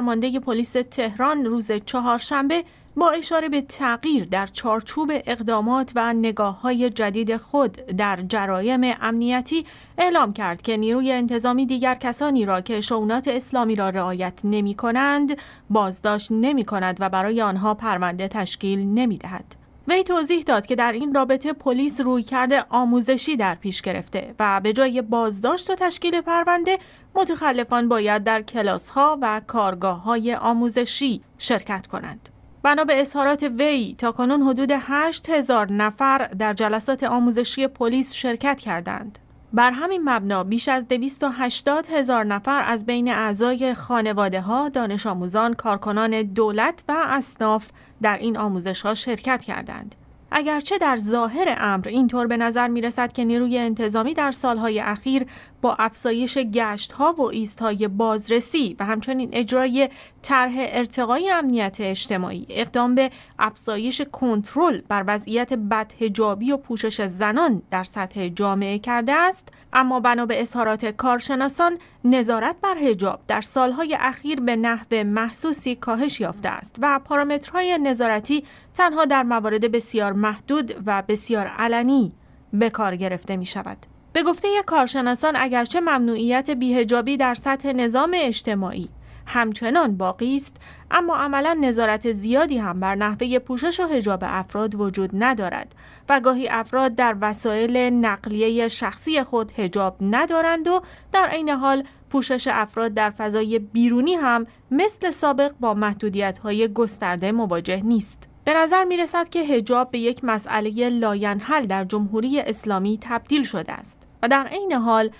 فرمانده پلیس تهران روز چهارشنبه با اشاره به تغییر در چارچوب اقدامات و نگاه های جدید خود در جرایم امنیتی اعلام کرد که نیروی انتظامی دیگر کسانی را که شونات اسلامی را رعایت نمی کنند بازداشت نمی کند و برای آنها پرونده تشکیل نمی دهد. وی توضیح داد که در این رابطه پلیس کرده آموزشی در پیش گرفته و به جای بازداشت و تشکیل پرونده متخلفان باید در کلاس ها و کارگاه های آموزشی شرکت کنند. بنا به اظهارات وی تا کنون حدود 8 هزار نفر در جلسات آموزشی پلیس شرکت کردند. بر همین مبنا بیش از 280 هزار نفر از بین اعضای خانواده ها، دانش آموزان، کارکنان دولت و اصناف در این آموزش ها شرکت کردند. اگرچه در ظاهر امر اینطور به نظر می رسد که نیروی انتظامی در سالهای اخیر با افزایش گشت ها و ایست بازرسی و همچنین اجرای طرح ارتقای امنیت اجتماعی اقدام به افزایش کنترل بر وضعیت بدهجابی و پوشش زنان در سطح جامعه کرده است اما بنا به اظهارات کارشناسان نظارت بر هجاب در سالهای اخیر به نحو محسوسی کاهش یافته است و پارامترهای نظارتی تنها در موارد بسیار محدود و بسیار علنی به کار گرفته می شود. به گفته کارشناسان اگرچه ممنوعیت بیهجابی در سطح نظام اجتماعی همچنان باقی است اما عملا نظارت زیادی هم بر نحوه پوشش و هجاب افراد وجود ندارد و گاهی افراد در وسایل نقلیه شخصی خود هجاب ندارند و در عین حال پوشش افراد در فضای بیرونی هم مثل سابق با محدودیت های گسترده مواجه نیست. به نظر می رسد که هجاب به یک مسئله لاینحل در جمهوری اسلامی تبدیل شده است و در عین حال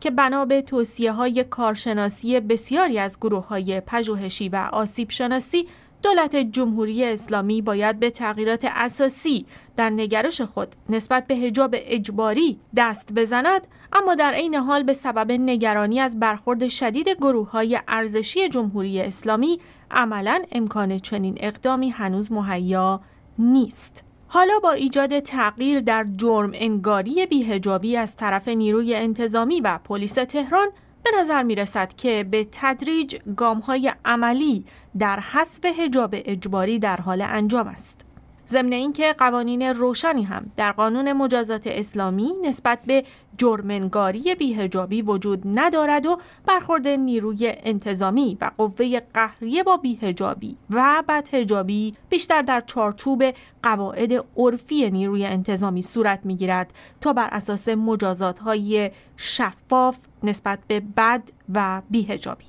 که بنا به توصیه های کارشناسی بسیاری از گروه های پژوهشی و آسیب شناسی دولت جمهوری اسلامی باید به تغییرات اساسی در نگرش خود نسبت به حجاب اجباری دست بزند اما در عین حال به سبب نگرانی از برخورد شدید گروه های ارزشی جمهوری اسلامی عملا امکان چنین اقدامی هنوز مهیا نیست. حالا با ایجاد تغییر در جرم انگاری بیهجابی از طرف نیروی انتظامی و پلیس تهران به نظر می رسد که به تدریج گام های عملی در حسب هجاب اجباری در حال انجام است. ضمن اینکه قوانین روشنی هم در قانون مجازات اسلامی نسبت به جرمنگاری بیهجابی وجود ندارد و برخورد نیروی انتظامی و قوه قهریه با بیهجابی و بدهجابی بیشتر در چارچوب قواعد عرفی نیروی انتظامی صورت میگیرد تا بر اساس مجازات های شفاف نسبت به بد و بیهجابی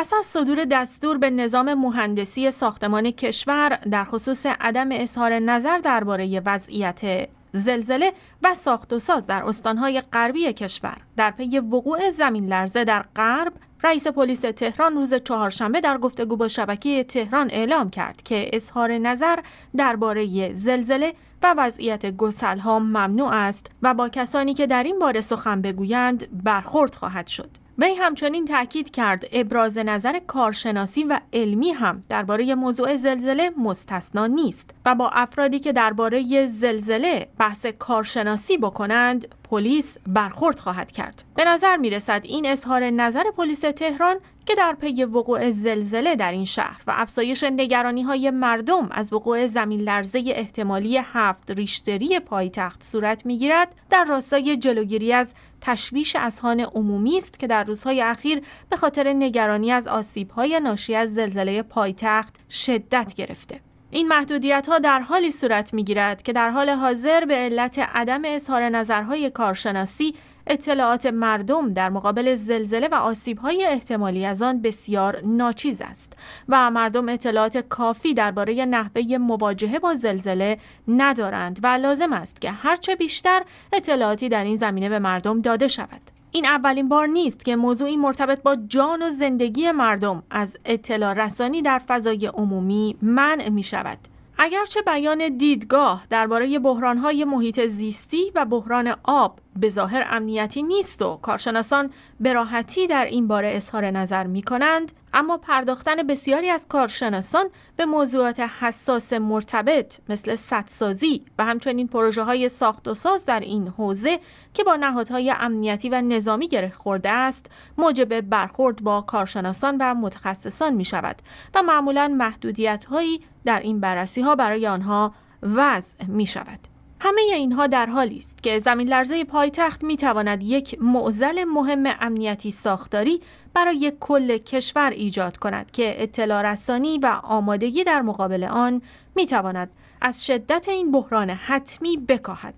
پس از صدور دستور به نظام مهندسی ساختمان کشور در خصوص عدم اظهار نظر درباره وضعیت زلزله و ساخت و ساز در استانهای غربی کشور در پی وقوع زمین لرزه در غرب رئیس پلیس تهران روز چهارشنبه در گفتگو با شبکه تهران اعلام کرد که اظهار نظر درباره زلزله و وضعیت گسل ها ممنوع است و با کسانی که در این باره سخن بگویند برخورد خواهد شد وی همچنین تاکید کرد ابراز نظر کارشناسی و علمی هم درباره موضوع زلزله مستثنا نیست و با افرادی که درباره زلزله بحث کارشناسی بکنند پلیس برخورد خواهد کرد به نظر می رسد این اظهار نظر پلیس تهران که در پی وقوع زلزله در این شهر و افزایش نگرانی های مردم از وقوع زمین لرزه احتمالی هفت ریشتری پایتخت صورت گیرد، در راستای جلوگیری از تشویش اذهان عمومی است که در روزهای اخیر به خاطر نگرانی از آسیب های ناشی از زلزله پایتخت شدت گرفته. این محدودیت ها در حالی صورت می گیرد که در حال حاضر به علت عدم اظهار نظرهای کارشناسی اطلاعات مردم در مقابل زلزله و آسیب‌های احتمالی از آن بسیار ناچیز است و مردم اطلاعات کافی درباره نحوه مواجهه با زلزله ندارند و لازم است که هرچه بیشتر اطلاعاتی در این زمینه به مردم داده شود. این اولین بار نیست که موضوعی مرتبط با جان و زندگی مردم از اطلاع رسانی در فضای عمومی منع می شود. اگرچه بیان دیدگاه درباره بحران‌های محیط زیستی و بحران آب به ظاهر امنیتی نیست و کارشناسان به راحتی در این باره اظهار نظر می کنند اما پرداختن بسیاری از کارشناسان به موضوعات حساس مرتبط مثل سدسازی و همچنین پروژه های ساخت و ساز در این حوزه که با نهادهای امنیتی و نظامی گره خورده است موجب برخورد با کارشناسان و متخصصان می شود و معمولا محدودیت هایی در این بررسی ها برای آنها وضع می شود. همه اینها در حالی است که زمین لرزه پایتخت می تواند یک معزل مهم امنیتی ساختاری برای کل کشور ایجاد کند که اطلاع رسانی و آمادگی در مقابل آن می تواند از شدت این بحران حتمی بکاهد.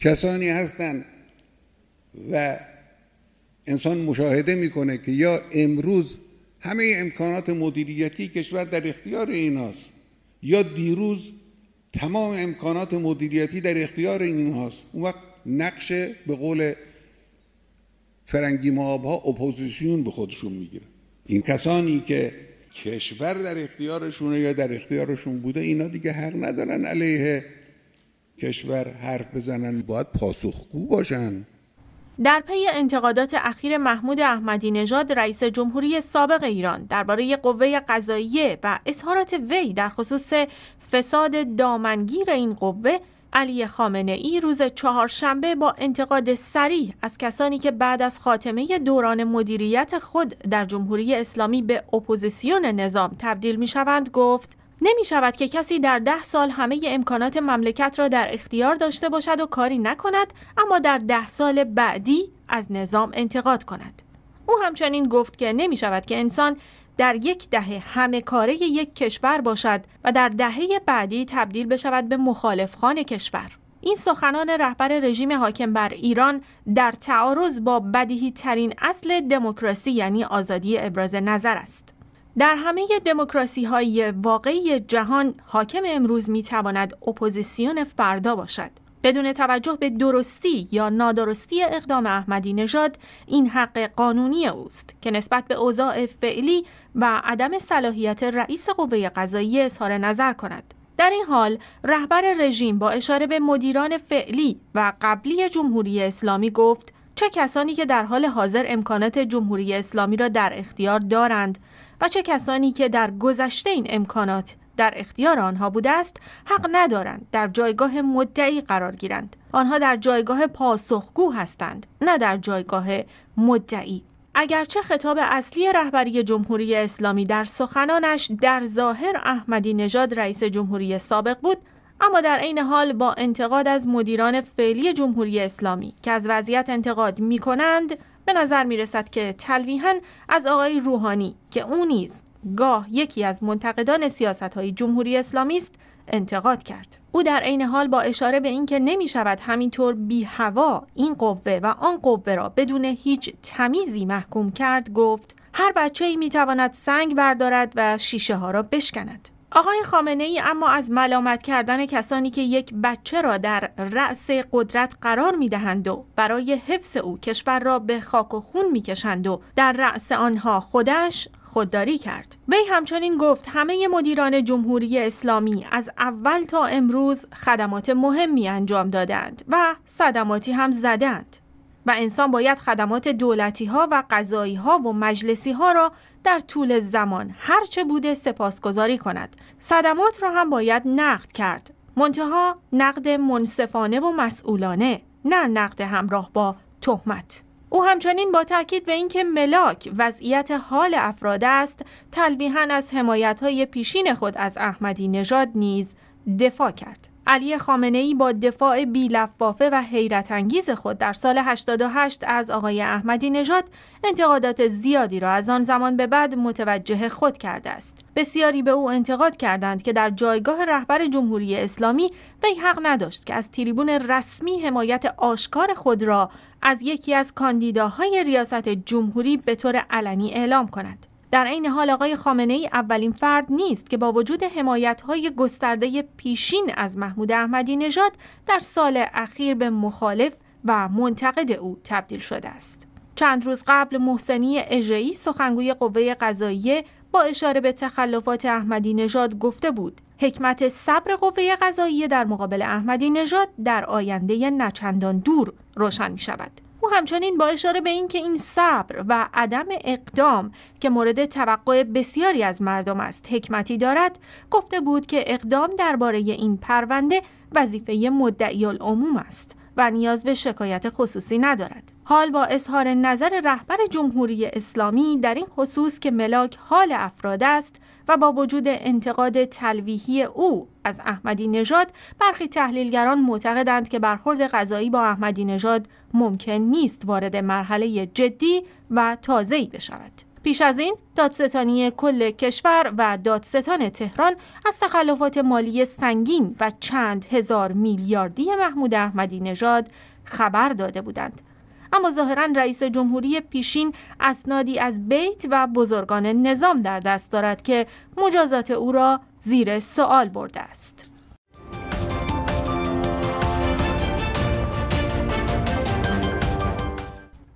کسانی هستند و انسان مشاهده میکنه که یا امروز همه امکانات مدیریتی کشور در اختیار ایناست یا دیروز تمام امکانات مدیریتی در اختیار اینهاست اون وقت نقش به قول فرنگی معاب ها اپوزیسیون به خودشون میگیره این کسانی که کشور در اختیارشونه یا در اختیارشون بوده اینا دیگه حق ندارن علیه کشور حرف بزنن باید پاسخگو باشن در پی انتقادات اخیر محمود احمدی نژاد رئیس جمهوری سابق ایران درباره قوه قضاییه و اظهارات وی در خصوص فساد دامنگیر این قوه علی خامنه ای روز چهارشنبه با انتقاد سریح از کسانی که بعد از خاتمه دوران مدیریت خود در جمهوری اسلامی به اپوزیسیون نظام تبدیل می شوند گفت نمی شود که کسی در ده سال همه امکانات مملکت را در اختیار داشته باشد و کاری نکند اما در ده سال بعدی از نظام انتقاد کند. او همچنین گفت که نمی شود که انسان در یک دهه همه کاره یک کشور باشد و در دهه بعدی تبدیل بشود به مخالف خانه کشور. این سخنان رهبر رژیم حاکم بر ایران در تعارض با بدیهی ترین اصل دموکراسی یعنی آزادی ابراز نظر است. در همه دموکراسی های واقعی جهان حاکم امروز می تواند اپوزیسیون فردا باشد. بدون توجه به درستی یا نادرستی اقدام احمدی نژاد این حق قانونی اوست که نسبت به اوضاع فعلی و عدم صلاحیت رئیس قوه قضایی اظهار نظر کند. در این حال رهبر رژیم با اشاره به مدیران فعلی و قبلی جمهوری اسلامی گفت چه کسانی که در حال حاضر امکانات جمهوری اسلامی را در اختیار دارند و چه کسانی که در گذشته این امکانات در اختیار آنها بوده است حق ندارند در جایگاه مدعی قرار گیرند آنها در جایگاه پاسخگو هستند نه در جایگاه مدعی اگرچه خطاب اصلی رهبری جمهوری اسلامی در سخنانش در ظاهر احمدی نژاد رئیس جمهوری سابق بود اما در عین حال با انتقاد از مدیران فعلی جمهوری اسلامی که از وضعیت انتقاد می کنند به نظر می رسد که تلویحا از آقای روحانی که او نیز گاه یکی از منتقدان سیاست های جمهوری اسلامی است انتقاد کرد او در عین حال با اشاره به اینکه نمی شود همینطور بی هوا این قوه و آن قوه را بدون هیچ تمیزی محکوم کرد گفت هر بچه ای می تواند سنگ بردارد و شیشه ها را بشکند آقای خامنه ای اما از ملامت کردن کسانی که یک بچه را در رأس قدرت قرار می دهند و برای حفظ او کشور را به خاک و خون می کشند و در رأس آنها خودش خودداری کرد وی همچنین گفت همه مدیران جمهوری اسلامی از اول تا امروز خدمات مهمی انجام دادند و صدماتی هم زدند و انسان باید خدمات دولتی ها و قضایی ها و مجلسی ها را در طول زمان هرچه بوده سپاسگزاری کند. صدمات را هم باید نقد کرد. منتها نقد منصفانه و مسئولانه نه نقد همراه با تهمت. او همچنین با تاکید به اینکه ملاک وضعیت حال افراد است تلویحا از حمایت های پیشین خود از احمدی نژاد نیز دفاع کرد. علی خامنه ای با دفاع لفافه و حیرت انگیز خود در سال 88 از آقای احمدی نژاد انتقادات زیادی را از آن زمان به بعد متوجه خود کرده است. بسیاری به او انتقاد کردند که در جایگاه رهبر جمهوری اسلامی وی حق نداشت که از تریبون رسمی حمایت آشکار خود را از یکی از کاندیداهای ریاست جمهوری به طور علنی اعلام کند. در عین حال آقای خامنه ای اولین فرد نیست که با وجود حمایت های گسترده پیشین از محمود احمدی نژاد در سال اخیر به مخالف و منتقد او تبدیل شده است. چند روز قبل محسنی اجرایی سخنگوی قوه قضاییه با اشاره به تخلفات احمدی نژاد گفته بود حکمت صبر قوه قضاییه در مقابل احمدی نژاد در آینده نچندان دور روشن می شود. او همچنین با اشاره به اینکه این صبر و عدم اقدام که مورد توقع بسیاری از مردم است حکمتی دارد گفته بود که اقدام درباره این پرونده وظیفه مدعی العموم است و نیاز به شکایت خصوصی ندارد حال با اظهار نظر رهبر جمهوری اسلامی در این خصوص که ملاک حال افراد است و با وجود انتقاد تلویحی او از احمدی نژاد برخی تحلیلگران معتقدند که برخورد غذایی با احمدی نژاد ممکن نیست وارد مرحله جدی و تازه‌ای بشود. پیش از این دادستانی کل کشور و دادستان تهران از تخلفات مالی سنگین و چند هزار میلیاردی محمود احمدی نژاد خبر داده بودند اما ظاهرا رئیس جمهوری پیشین اسنادی از بیت و بزرگان نظام در دست دارد که مجازات او را زیر سوال برده است.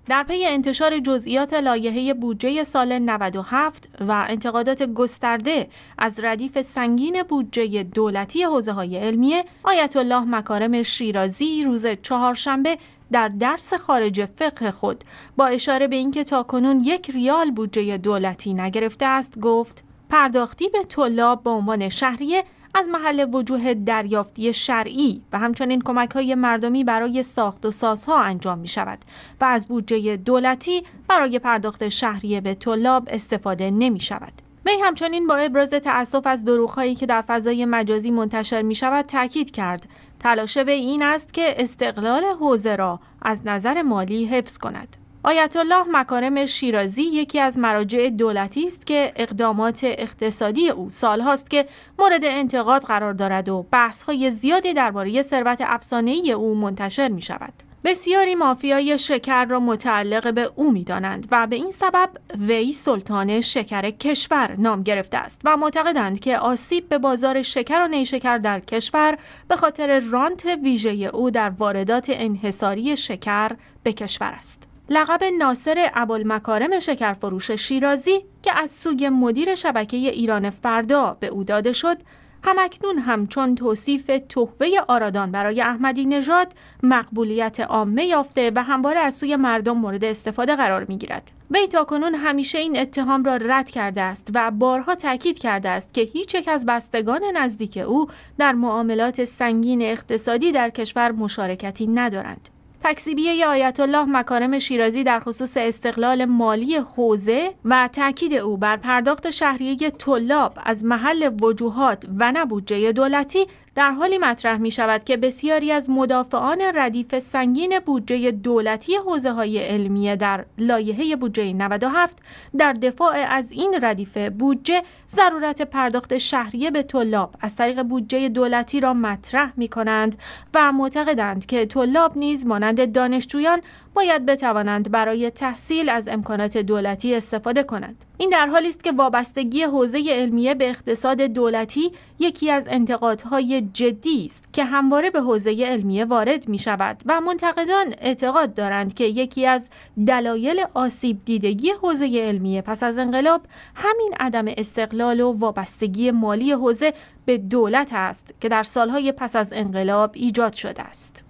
در پی انتشار جزئیات لایحه بودجه سال 97 و انتقادات گسترده از ردیف سنگین بودجه دولتی حوزه های علمیه آیت الله مکارم شیرازی روز چهارشنبه در درس خارج فقه خود با اشاره به اینکه تاکنون یک ریال بودجه دولتی نگرفته است گفت پرداختی به طلاب به عنوان شهریه از محل وجوه دریافتی شرعی و همچنین کمک های مردمی برای ساخت و سازها انجام می شود و از بودجه دولتی برای پرداخت شهریه به طلاب استفاده نمی شود. می همچنین با ابراز تأسف از دروغهایی که در فضای مجازی منتشر می شود تاکید کرد تلاشه به این است که استقلال حوزه را از نظر مالی حفظ کند. آیت الله مکارم شیرازی یکی از مراجع دولتی است که اقدامات اقتصادی او سالهاست که مورد انتقاد قرار دارد و های زیادی درباره ثروت افسانه‌ای او منتشر می شود. بسیاری مافیای شکر را متعلق به او میدانند و به این سبب وی سلطان شکر کشور نام گرفته است و معتقدند که آسیب به بازار شکر و نیشکر در کشور به خاطر رانت ویژه او در واردات انحصاری شکر به کشور است. لقب ناصر ابوالمکارم شکرفروش شیرازی که از سوی مدیر شبکه ایران فردا به او داده شد همکنون همچون توصیف توحوه آرادان برای احمدی نژاد مقبولیت عامه یافته و همواره از سوی مردم مورد استفاده قرار می گیرد. وی تاکنون همیشه این اتهام را رد کرده است و بارها تاکید کرده است که هیچ یک از بستگان نزدیک او در معاملات سنگین اقتصادی در کشور مشارکتی ندارند. تکسیبیه آیت الله مکارم شیرازی در خصوص استقلال مالی حوزه و تاکید او بر پرداخت شهریه طلاب از محل وجوهات و نه دولتی در حالی مطرح می شود که بسیاری از مدافعان ردیف سنگین بودجه دولتی حوزه های علمیه در لایحه بودجه 97 در دفاع از این ردیف بودجه ضرورت پرداخت شهریه به طلاب از طریق بودجه دولتی را مطرح می کنند و معتقدند که طلاب نیز مانند دانشجویان باید بتوانند برای تحصیل از امکانات دولتی استفاده کنند. این در حالی است که وابستگی حوزه علمیه به اقتصاد دولتی یکی از انتقادهای جدی است که همواره به حوزه علمیه وارد می شود و منتقدان اعتقاد دارند که یکی از دلایل آسیب دیدگی حوزه علمیه پس از انقلاب همین عدم استقلال و وابستگی مالی حوزه به دولت است که در سالهای پس از انقلاب ایجاد شده است.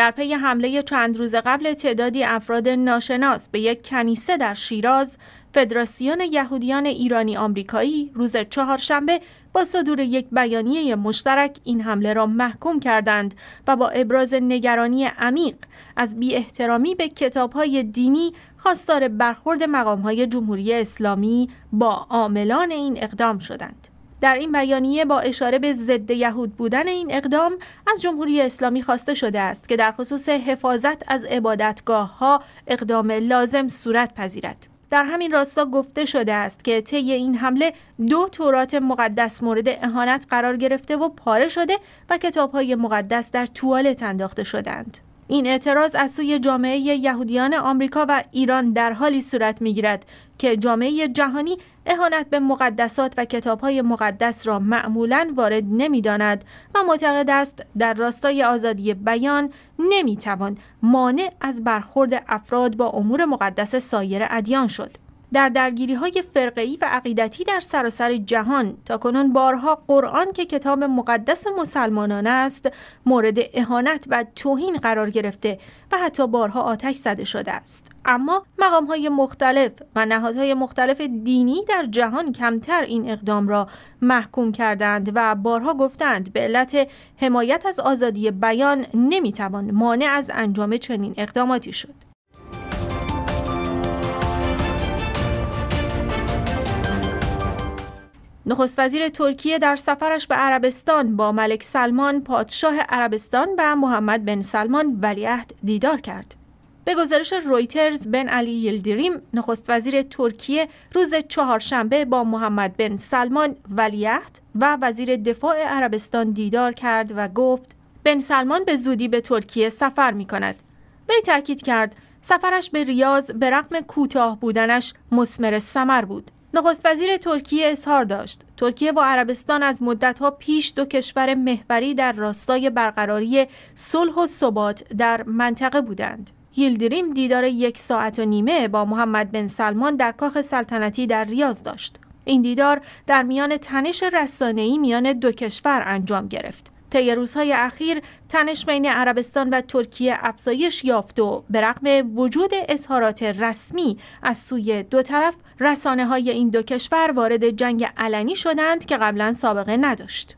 در پی حمله چند روز قبل تعدادی افراد ناشناس به یک کنیسه در شیراز فدراسیون یهودیان ایرانی آمریکایی روز چهارشنبه با صدور یک بیانیه مشترک این حمله را محکوم کردند و با ابراز نگرانی عمیق از بی احترامی به کتابهای دینی خواستار برخورد مقامهای جمهوری اسلامی با عاملان این اقدام شدند. در این بیانیه با اشاره به ضد یهود بودن این اقدام از جمهوری اسلامی خواسته شده است که در خصوص حفاظت از عبادتگاه ها اقدام لازم صورت پذیرد. در همین راستا گفته شده است که طی این حمله دو تورات مقدس مورد اهانت قرار گرفته و پاره شده و کتاب های مقدس در توالت انداخته شدند. این اعتراض از سوی جامعه یهودیان آمریکا و ایران در حالی صورت میگیرد که جامعه جهانی اهانت به مقدسات و کتابهای مقدس را معمولا وارد نمیداند و معتقد است در راستای آزادی بیان نمیتوان مانع از برخورد افراد با امور مقدس سایر ادیان شد در درگیری های و عقیدتی در سراسر جهان تا کنون بارها قرآن که کتاب مقدس مسلمانان است مورد اهانت و توهین قرار گرفته و حتی بارها آتش زده شده است اما مقام های مختلف و نهادهای مختلف دینی در جهان کمتر این اقدام را محکوم کردند و بارها گفتند به علت حمایت از آزادی بیان نمیتوان مانع از انجام چنین اقداماتی شد نخست وزیر ترکیه در سفرش به عربستان با ملک سلمان پادشاه عربستان و محمد بن سلمان ولیعهد دیدار کرد. به گزارش رویترز بن علی یلدریم نخست وزیر ترکیه روز چهارشنبه با محمد بن سلمان ولیعهد و وزیر دفاع عربستان دیدار کرد و گفت بن سلمان به زودی به ترکیه سفر می کند. وی تاکید کرد سفرش به ریاض به رغم کوتاه بودنش مسمر سمر بود. نخست وزیر ترکیه اظهار داشت ترکیه و عربستان از مدتها پیش دو کشور محوری در راستای برقراری صلح و ثبات در منطقه بودند هیلدریم دیدار یک ساعت و نیمه با محمد بن سلمان در کاخ سلطنتی در ریاض داشت این دیدار در میان تنش رسانه‌ای میان دو کشور انجام گرفت طی روزهای اخیر تنش بین عربستان و ترکیه افزایش یافت و به رغم وجود اظهارات رسمی از سوی دو طرف رسانه های این دو کشور وارد جنگ علنی شدند که قبلا سابقه نداشت.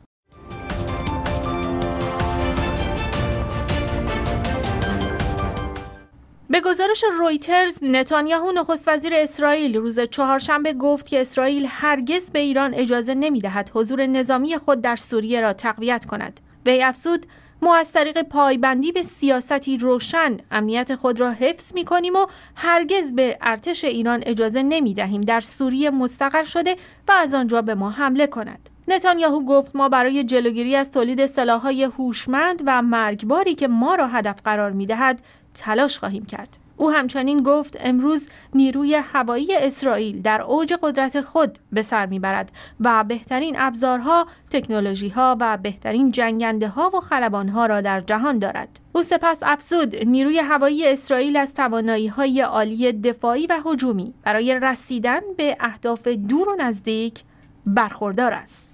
به گزارش رویترز نتانیاهو نخست وزیر اسرائیل روز چهارشنبه گفت که اسرائیل هرگز به ایران اجازه نمیدهد حضور نظامی خود در سوریه را تقویت کند وی افزود ما از طریق پایبندی به سیاستی روشن امنیت خود را حفظ می کنیم و هرگز به ارتش ایران اجازه نمی دهیم در سوریه مستقر شده و از آنجا به ما حمله کند. نتانیاهو گفت ما برای جلوگیری از تولید سلاحهای هوشمند و مرگباری که ما را هدف قرار می دهد تلاش خواهیم کرد. او همچنین گفت امروز نیروی هوایی اسرائیل در اوج قدرت خود به سر برد و بهترین ابزارها، تکنولوژیها و بهترین جنگنده ها و خلبان ها را در جهان دارد. او سپس افزود نیروی هوایی اسرائیل از توانایی های عالی دفاعی و هجومی برای رسیدن به اهداف دور و نزدیک برخوردار است.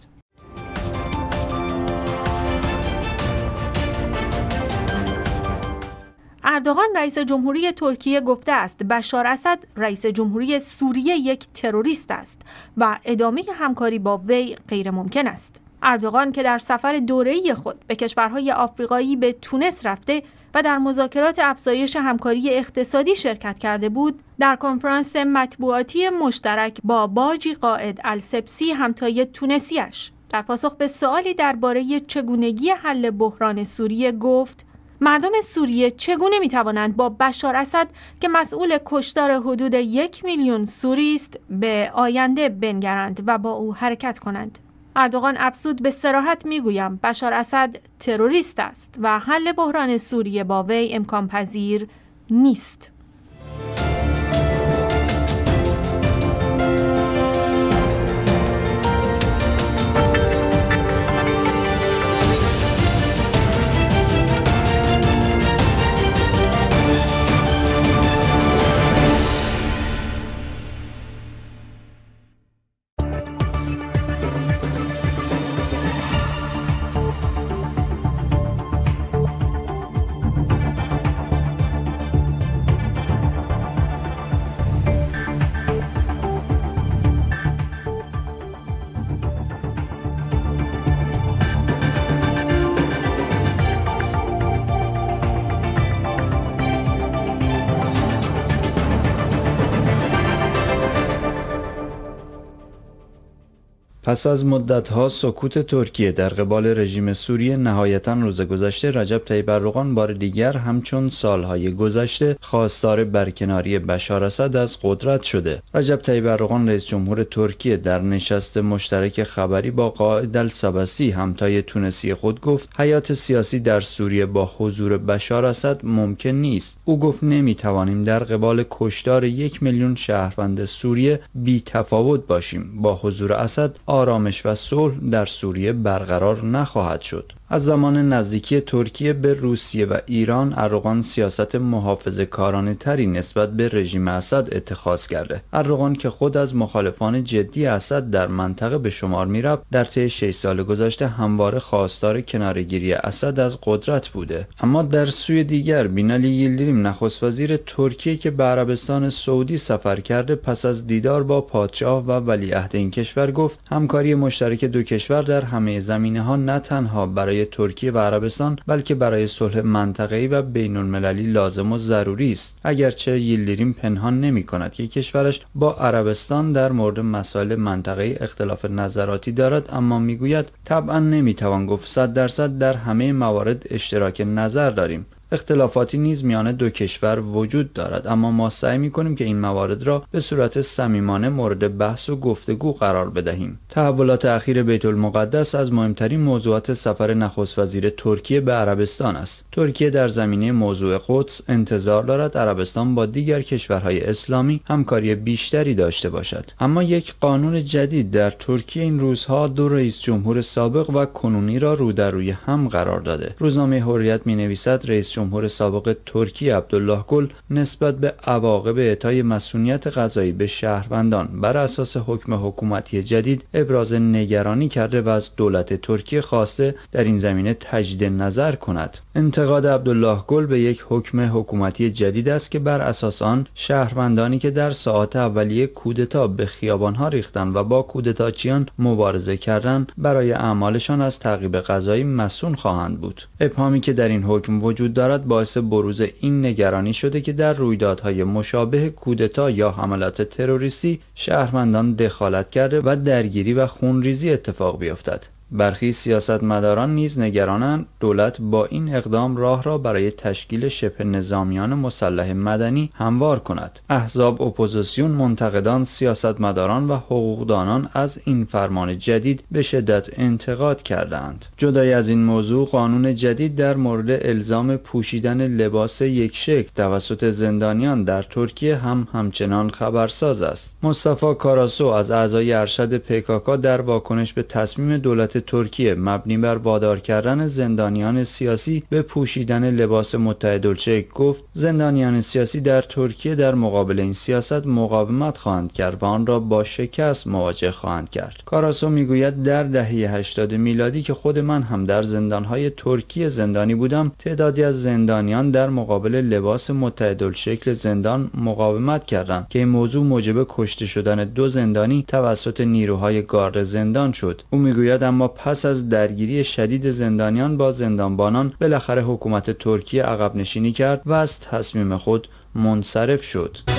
اردوغان رئیس جمهوری ترکیه گفته است بشار اسد رئیس جمهوری سوریه یک تروریست است و ادامه همکاری با وی غیر ممکن است. اردوغان که در سفر دوره‌ای خود به کشورهای آفریقایی به تونس رفته و در مذاکرات افزایش همکاری اقتصادی شرکت کرده بود در کنفرانس مطبوعاتی مشترک با باجی قائد السبسی همتای تونسیش در پاسخ به سوالی درباره چگونگی حل بحران سوریه گفت مردم سوریه چگونه می توانند با بشار اسد که مسئول کشدار حدود یک میلیون سوری است به آینده بنگرند و با او حرکت کنند؟ اردوغان افسود به سراحت میگویم بشار اسد تروریست است و حل بحران سوریه با وی امکان پذیر نیست. پس از مدتها سکوت ترکیه در قبال رژیم سوریه نهایتا روز گذشته رجب طیب اردوغان بار دیگر همچون سالهای گذشته خواستار برکناری بشار اسد از قدرت شده رجب طیب اردوغان رئیس جمهور ترکیه در نشست مشترک خبری با قائد السبسی همتای تونسی خود گفت حیات سیاسی در سوریه با حضور بشار اسد ممکن نیست او گفت نمیتوانیم در قبال کشتار یک میلیون شهروند سوریه بی تفاوت باشیم با حضور اسد آرامش و صلح در سوریه برقرار نخواهد شد از زمان نزدیکی ترکیه به روسیه و ایران اروغان سیاست محافظ کارانه تری نسبت به رژیم اسد اتخاذ کرده اروغان که خود از مخالفان جدی اسد در منطقه به شمار میرفت در طی 6 سال گذشته همواره خواستار کنارگیری اسد از قدرت بوده اما در سوی دیگر بینالی ییلدریم نخست وزیر ترکیه که به عربستان سعودی سفر کرده پس از دیدار با پادشاه و ولیعهد این کشور گفت همکاری مشترک دو کشور در همه زمینه ها نه تنها برای ترکیه و عربستان بلکه برای صلح منطقه‌ای و بین المللی لازم و ضروری است اگرچه یلدریم پنهان نمی کند که کشورش با عربستان در مورد مسائل منطقه اختلاف نظراتی دارد اما میگوید طبعا نمیتوان گفت 100 درصد در همه موارد اشتراک نظر داریم اختلافاتی نیز میان دو کشور وجود دارد اما ما سعی می کنیم که این موارد را به صورت صمیمانه مورد بحث و گفتگو قرار بدهیم تحولات اخیر بیت المقدس از مهمترین موضوعات سفر نخست وزیر ترکیه به عربستان است ترکیه در زمینه موضوع قدس انتظار دارد عربستان با دیگر کشورهای اسلامی همکاری بیشتری داشته باشد اما یک قانون جدید در ترکیه این روزها دو رئیس جمهور سابق و کنونی را رو در روی هم قرار داده روزنامه حریت می نویسد رئیس جمهور سابق ترکی عبدالله گل نسبت به عواقب اعطای مسئولیت غذایی به شهروندان بر اساس حکم حکومتی جدید ابراز نگرانی کرده و از دولت ترکیه خواسته در این زمینه تجدید نظر کند انتقاد عبدالله گل به یک حکم حکومتی جدید است که بر اساس آن شهروندانی که در ساعات اولیه کودتا به خیابانها ریختند و با کودتاچیان مبارزه کردند برای اعمالشان از تعقیب غذایی مسئول خواهند بود ابهامی که در این حکم وجود دارد باعث بروز این نگرانی شده که در رویدادهای مشابه کودتا یا حملات تروریستی شهرمندان دخالت کرده و درگیری و خونریزی اتفاق بیفتد برخی سیاستمداران نیز نگرانند دولت با این اقدام راه را برای تشکیل شبه نظامیان مسلح مدنی هموار کند احزاب اپوزیسیون منتقدان سیاستمداران و حقوقدانان از این فرمان جدید به شدت انتقاد کردند جدای از این موضوع قانون جدید در مورد الزام پوشیدن لباس یک شکل توسط زندانیان در ترکیه هم همچنان خبرساز است مصطفی کاراسو از اعضای ارشد پکاکا در واکنش به تصمیم دولت ترکیه مبنی بر وادار کردن زندانیان سیاسی به پوشیدن لباس متحدالشکل گفت زندانیان سیاسی در ترکیه در مقابل این سیاست مقاومت خواهند کرد و آن را با شکست مواجه خواهند کرد کاراسو میگوید در دهه 80 میلادی که خود من هم در زندانهای ترکیه زندانی بودم تعدادی از زندانیان در مقابل لباس شکل زندان مقاومت کردند که این موضوع موجب کشته شدن دو زندانی توسط نیروهای گارد زندان شد او میگوید اما پس از درگیری شدید زندانیان با زندانبانان بالاخره حکومت ترکیه عقب نشینی کرد و از تصمیم خود منصرف شد